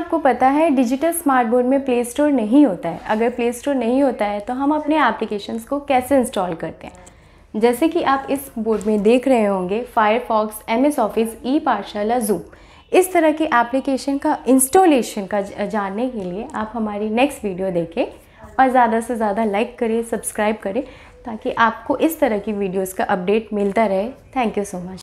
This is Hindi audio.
आपको पता है डिजिटल स्मार्ट बोर्ड में प्ले स्टोर नहीं होता है अगर प्ले स्टोर नहीं होता है तो हम अपने एप्लीकेशंस को कैसे इंस्टॉल करते हैं जैसे कि आप इस बोर्ड में देख रहे होंगे Firefox M S Office e Pathshala Zoom इस तरह के एप्लीकेशन का इंस्टॉलेशन का जानने के लिए आप हमारी नेक्स्ट वीडियो देखें और ज़्यादा से ज़्यादा लाइक करें सब्सक्राइब करें ताकि आपको इस तरह की वीडियोज़ का अपडेट मिलता रहे थैंक यू सो मच